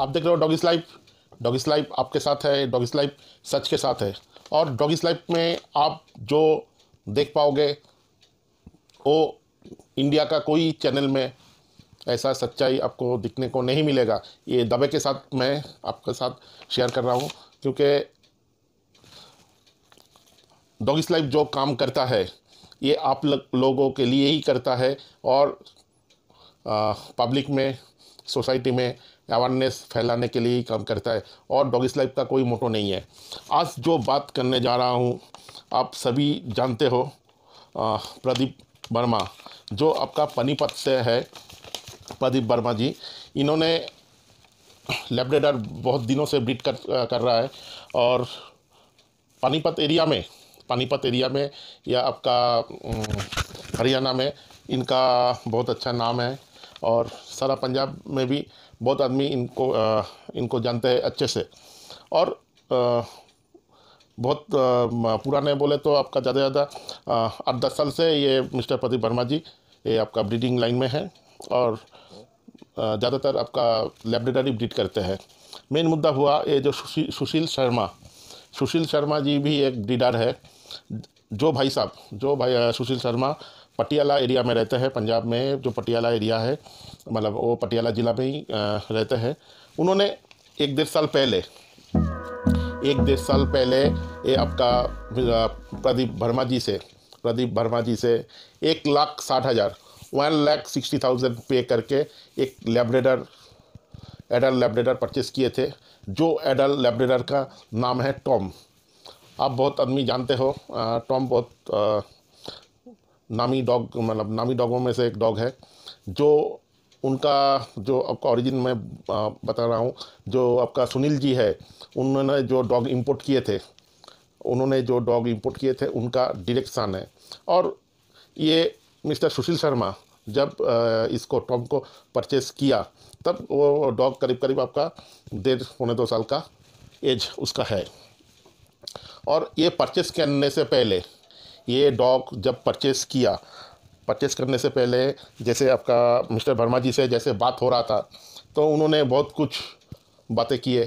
आप देख रहे हो डॉगिस लाइफ डॉगिस लाइफ आपके साथ है डॉगिस लाइफ सच के साथ है और डॉगिस लाइफ में आप जो देख पाओगे वो इंडिया का कोई चैनल में ऐसा सच्चाई आपको दिखने को नहीं मिलेगा ये दबे के साथ मैं आपके साथ शेयर कर रहा हूँ क्योंकि डॉगिस लाइफ जो काम करता है ये आप लोगों के लिए ही करता है और पब्लिक में सोसाइटी में अवेयरनेस फैलाने के लिए ही काम करता है और डॉगिस लाइफ का कोई मोटो नहीं है आज जो बात करने जा रहा हूँ आप सभी जानते हो प्रदीप वर्मा जो आपका पनीपत से है प्रदीप वर्मा जी इन्होंने लेबरेडर बहुत दिनों से ब्रीड कर कर रहा है और पानीपत एरिया में पानीपत एरिया में या आपका हरियाणा में इनका बहुत अच्छा नाम है और सारा पंजाब में भी बहुत आदमी इनको आ, इनको जानते हैं अच्छे से और आ, बहुत पुराने बोले तो आपका ज़्यादा से ज़्यादा आठ दस साल से ये मिस्टर प्रदीप वर्मा जी ये आपका ब्रीडिंग लाइन में है और ज़्यादातर आपका लेबरेटरी ब्रीड करते हैं मेन मुद्दा हुआ ये जो सुशील सुशील शर्मा सुशील शर्मा जी भी एक ब्रीडर है जो भाई साहब जो भाई सुशील शर्मा पटियाला एरिया में रहते हैं पंजाब में जो पटियाला एरिया है मतलब वो पटियाला ज़िला में ही रहते हैं उन्होंने एक डेढ़ साल पहले एक डेढ़ साल पहले ये आपका प्रदीप वर्मा जी से प्रदीप वर्मा जी से एक लाख साठ हज़ार वन लाख सिक्सटी थाउजेंड पे करके एक लेबरेटर एडल लेबरेटर परचेस किए थे जो एडल लेबरेटर का नाम है टॉम आप बहुत आदमी जानते हो टॉम बहुत नामी डॉग मतलब नामी डॉगों में से एक डॉग है जो उनका जो आपका ओरिजिन मैं बता रहा हूँ जो आपका सुनील जी है उन्होंने जो डॉग इंपोर्ट किए थे उन्होंने जो डॉग इंपोर्ट किए थे उनका डिरेक्शन है और ये मिस्टर सुशील शर्मा जब इसको टॉम को परचेस किया तब वो डॉग करीब करीब आपका डेढ़ पौने दो साल का एज उसका है और ये परचेस करने से पहले ये डॉग जब परचेस किया परचेस करने से पहले जैसे आपका मिस्टर वर्मा जी से जैसे बात हो रहा था तो उन्होंने बहुत कुछ बातें किए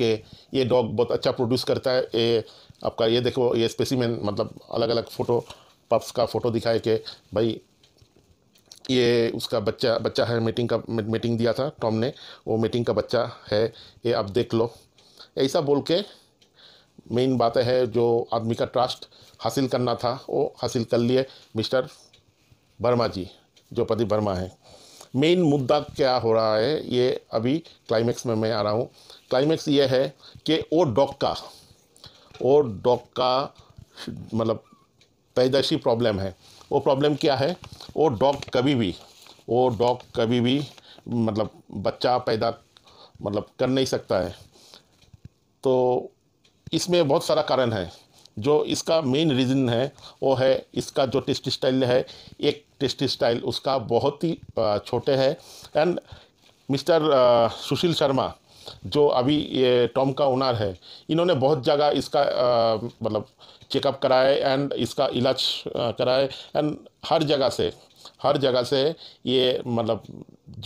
कि ये डॉग बहुत अच्छा प्रोड्यूस करता है ये आपका ये देखो ये स्पेसिमेन मतलब अलग अलग फ़ोटो पप्स का फ़ोटो दिखाए कि भाई ये उसका बच्चा बच्चा है मीटिंग का मीटिंग दिया था टॉम ने वो मीटिंग का बच्चा है ये आप देख लो ऐसा बोल के मेन बातें हैं जो आदमी का ट्रस्ट हासिल करना था वो हासिल कर लिए मिस्टर वर्मा जी द्रौपदी वर्मा है मेन मुद्दा क्या हो रहा है ये अभी क्लाइमैक्स में मैं आ रहा हूँ क्लाइमैक्स ये है कि ओ डॉक का ओ डॉक का मतलब पैदाशी प्रॉब्लम है वो प्रॉब्लम क्या है वो डॉग कभी भी वो डॉग कभी भी मतलब बच्चा पैदा मतलब कर नहीं सकता है तो इसमें बहुत सारा कारण है जो इसका मेन रीज़न है वो है इसका जो टेस्ट स्टाइल है एक टेस्ट स्टाइल उसका बहुत ही छोटे है एंड मिस्टर सुशील शर्मा जो अभी ये टॉम का ओनर है इन्होंने बहुत जगह इसका मतलब चेकअप कराए एंड इसका इलाज कराए एंड हर जगह से हर जगह से ये मतलब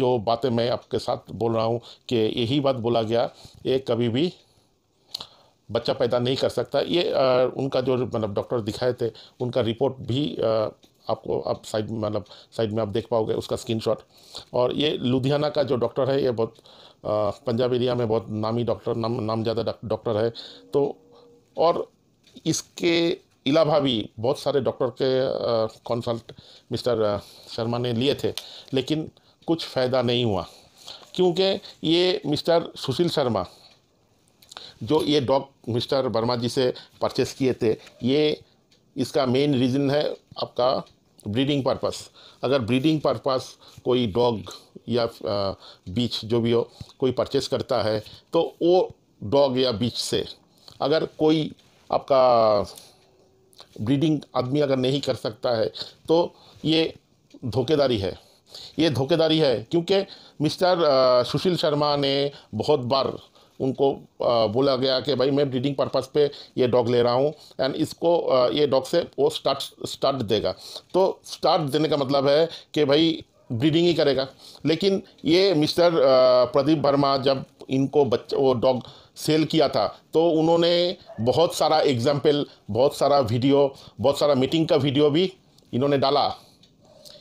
जो बातें मैं आपके साथ बोल रहा हूँ कि यही बात बोला गया ये कभी भी बच्चा पैदा नहीं कर सकता ये आ, उनका जो मतलब डॉक्टर दिखाए थे उनका रिपोर्ट भी आ, आपको आप साइड मतलब साइड में आप देख पाओगे उसका स्क्रीनशॉट और ये लुधियाना का जो डॉक्टर है ये बहुत पंजाब एरिया में बहुत नामी डॉक्टर नाम नाम ज़्यादा डॉक्टर है तो और इसके अलावा भी बहुत सारे डॉक्टर के कंसल्ट मिस्टर शर्मा ने लिए थे लेकिन कुछ फ़ायदा नहीं हुआ क्योंकि ये मिस्टर सुशील शर्मा जो ये डॉग मिस्टर वर्मा जी से परचेस किए थे ये इसका मेन रीज़न है आपका ब्रीडिंग पर्पस अगर ब्रीडिंग पर्पस कोई डॉग या बीच जो भी हो कोई परचेस करता है तो वो डॉग या बीच से अगर कोई आपका ब्रीडिंग आदमी अगर नहीं कर सकता है तो ये धोखेदारी है ये धोखेदारी है क्योंकि मिस्टर सुशील शर्मा ने बहुत बार उनको बोला गया कि भाई मैं ब्रीडिंग पर्पज़ पे ये डॉग ले रहा हूँ एंड इसको ये डॉग से वो स्टार्ट स्टार्ट देगा तो स्टार्ट देने का मतलब है कि भाई ब्रीडिंग ही करेगा लेकिन ये मिस्टर प्रदीप वर्मा जब इनको बच्चा वो डॉग सेल किया था तो उन्होंने बहुत सारा एग्जाम्पल बहुत सारा वीडियो बहुत सारा मीटिंग का वीडियो भी इन्होंने डाला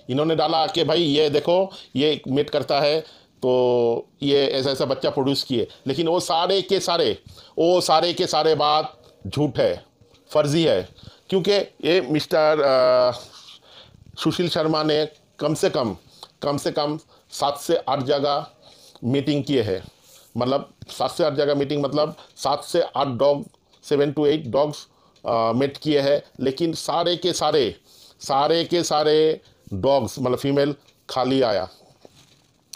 इन्होंने डाला कि भाई ये देखो ये मेट करता है तो ये ऐसा ऐसा बच्चा प्रोड्यूस किए लेकिन वो सारे के सारे वो सारे के सारे बात झूठ है फर्जी है क्योंकि ये मिस्टर सुशील शर्मा ने कम से कम कम से कम सात से आठ जगह मीटिंग किए है मतलब सात से आठ जगह मीटिंग मतलब सात से आठ dog seven to eight dogs mate किए हैं लेकिन सारे के सारे सारे के सारे डॉग्स मतलब फीमेल खाली आया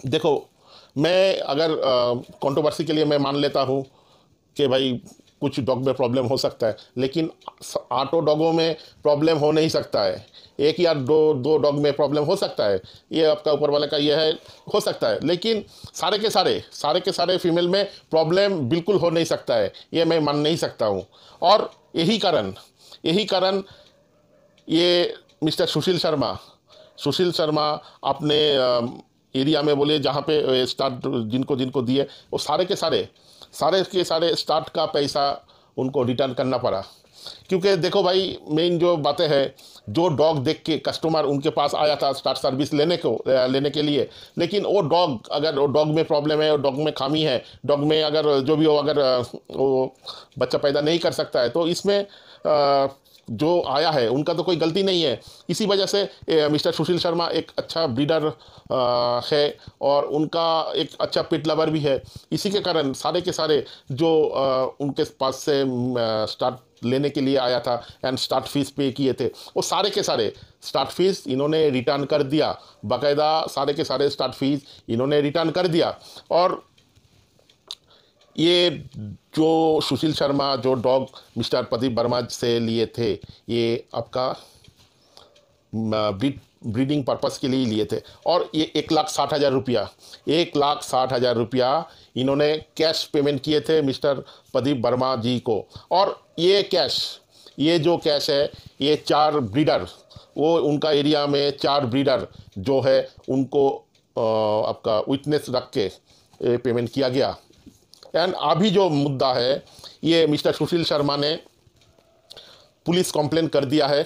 देखो मैं अगर कंट्रोवर्सी के लिए मैं मान लेता हूँ कि भाई कुछ डॉग में प्रॉब्लम हो सकता है लेकिन आठों डॉगों में प्रॉब्लम हो नहीं सकता है एक या दो दो डॉग में प्रॉब्लम हो सकता है ये आपका ऊपर वाले का ये है हो सकता है लेकिन सारे के सारे सारे के सारे फीमेल में प्रॉब्लम बिल्कुल हो नहीं सकता है ये मैं मान नहीं सकता हूँ और यही कारण यही कारण ये मिस्टर सुशील शर्मा सुशील शर्मा अपने एरिया में बोलिए जहाँ पे स्टार्ट जिनको जिनको दिए वो सारे के सारे सारे के सारे स्टार्ट का पैसा उनको रिटर्न करना पड़ा क्योंकि देखो भाई मेन जो बातें हैं जो डॉग देख के कस्टमर उनके पास आया था स्टार्ट सर्विस लेने को लेने के लिए लेकिन वो डॉग अगर वो डॉग में प्रॉब्लम है डॉग में खामी है डॉग में अगर जो भी हो अगर वो बच्चा पैदा नहीं कर सकता है तो इसमें आ, जो आया है उनका तो कोई गलती नहीं है इसी वजह से मिस्टर सुशील शर्मा एक अच्छा ब्रीडर है और उनका एक अच्छा पिट लवर भी है इसी के कारण सारे के सारे जो उनके पास से स्टार्ट लेने के लिए आया था एंड स्टार्ट फीस पे किए थे वो सारे के सारे स्टार्ट फीस इन्होंने रिटर्न कर दिया बाकायदा सारे के सारे स्टार्ट फीस इन्होंने रिटर्न कर दिया और ये जो सुशील शर्मा जो डॉग मिस्टर प्रदीप वर्मा से लिए थे ये आपका ब्रीड ब्रीडिंग पर्पस के लिए लिए थे और ये एक लाख साठ हज़ार रुपया एक लाख साठ हज़ार रुपया इन्होंने कैश पेमेंट किए थे मिस्टर प्रदीप वर्मा जी को और ये कैश ये जो कैश है ये चार ब्रीडर वो उनका एरिया में चार ब्रीडर जो है उनको आपका विटनेस रख के पेमेंट किया गया एंड अभी जो मुद्दा है ये मिस्टर सुशील शर्मा ने पुलिस कंप्लेन कर दिया है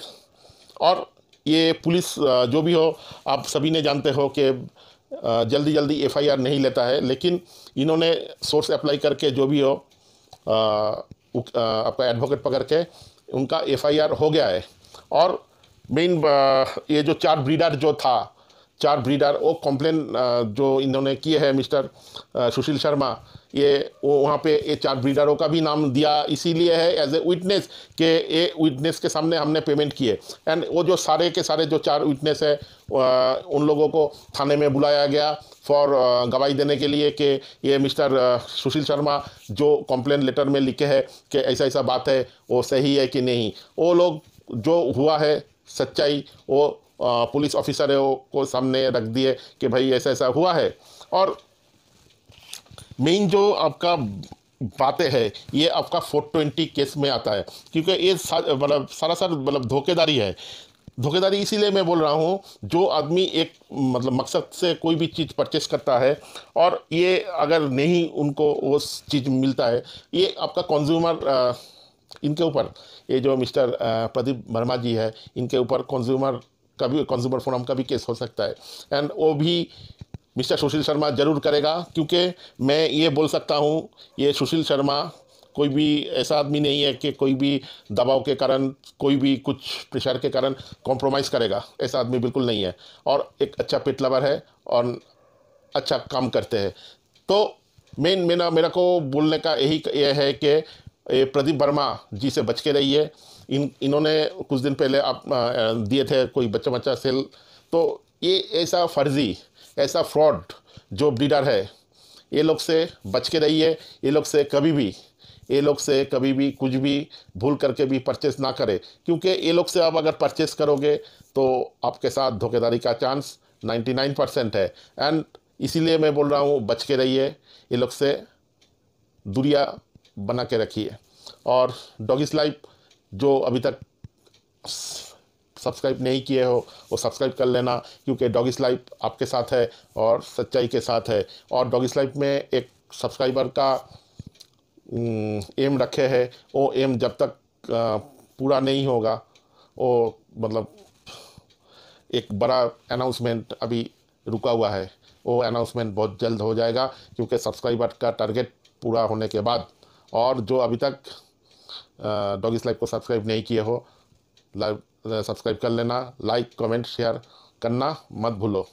और ये पुलिस जो भी हो आप सभी ने जानते हो कि जल्दी जल्दी एफआईआर नहीं लेता है लेकिन इन्होंने सोर्स अप्लाई करके जो भी हो आपका एडवोकेट पकड़ के उनका एफआईआर हो गया है और मेन ये जो चार ब्रीडर जो था चार ब्रीडर वो कंप्लेन जो इन्होंने किए हैं मिस्टर सुशील शर्मा ये वो वहाँ पे ये चार ब्रीडरों का भी नाम दिया इसीलिए है एज ए विटनेस के ये विटनेस के सामने हमने पेमेंट किए एंड वो जो सारे के सारे जो चार विटनेस है उन लोगों को थाने में बुलाया गया फॉर गवाही देने के लिए कि ये मिस्टर सुशील शर्मा जो कंप्लेन लेटर में लिखे है कि ऐसा ऐसा बात है वो सही है कि नहीं वो लोग जो हुआ है सच्चाई वो पुलिस ऑफिसरों को सामने रख दिए कि भाई ऐसा ऐसा हुआ है और मेन जो आपका बातें है ये आपका फोर ट्वेंटी केस में आता है क्योंकि ये मतलब सरासर मतलब धोखेदारी है धोखेदारी इसीलिए मैं बोल रहा हूँ जो आदमी एक मतलब मकसद से कोई भी चीज़ परचेस करता है और ये अगर नहीं उनको वो चीज़ मिलता है ये आपका कंज्यूमर इनके ऊपर ये जो मिस्टर प्रदीप वर्मा जी है इनके ऊपर कंज्यूमर का भी कंज्यूमर फोरम का भी केस हो सकता है एंड वो भी मिस्टर सुशील शर्मा जरूर करेगा क्योंकि मैं ये बोल सकता हूँ ये सुशील शर्मा कोई भी ऐसा आदमी नहीं है कि कोई भी दबाव के कारण कोई भी कुछ प्रेशर के कारण कॉम्प्रोमाइज़ करेगा ऐसा आदमी बिल्कुल नहीं है और एक अच्छा पिट लवर है और अच्छा काम करते हैं तो मेन मेरा मेरा को बोलने का यही यह है कि ये प्रदीप वर्मा जी से बच के रही है इन इन्होंने कुछ दिन पहले आप दिए थे कोई बच्चा बच्चा सेल तो ये ऐसा फर्जी ऐसा फ्रॉड जो ब्रीडर है ये लोग से बच के रहिए ये लोग से कभी भी ये लोग से कभी भी कुछ भी भूल करके भी परचेस ना करें क्योंकि ये लोग से आप अगर परचेस करोगे तो आपके साथ धोखेधारी का चांस 99 परसेंट है एंड इसीलिए मैं बोल रहा हूँ बच के रहिए ये लोग से दूरिया बना के रखिए और डॉगिस लाइफ जो अभी तक सब्सक्राइब नहीं किए हो वो सब्सक्राइब कर लेना क्योंकि डॉगिस लाइफ आपके साथ है और सच्चाई के साथ है और डॉगिस लाइफ में एक सब्सक्राइबर का एम रखे है वो एम जब तक पूरा नहीं होगा वो मतलब एक बड़ा अनाउंसमेंट अभी रुका हुआ है वो अनाउंसमेंट बहुत जल्द हो जाएगा क्योंकि सब्सक्राइबर का टारगेट पूरा होने के बाद और जो अभी तक डॉगिस लाइफ को सब्सक्राइब नहीं किए हो लाइव सब्सक्राइब कर लेना लाइक कमेंट शेयर करना मत भूलो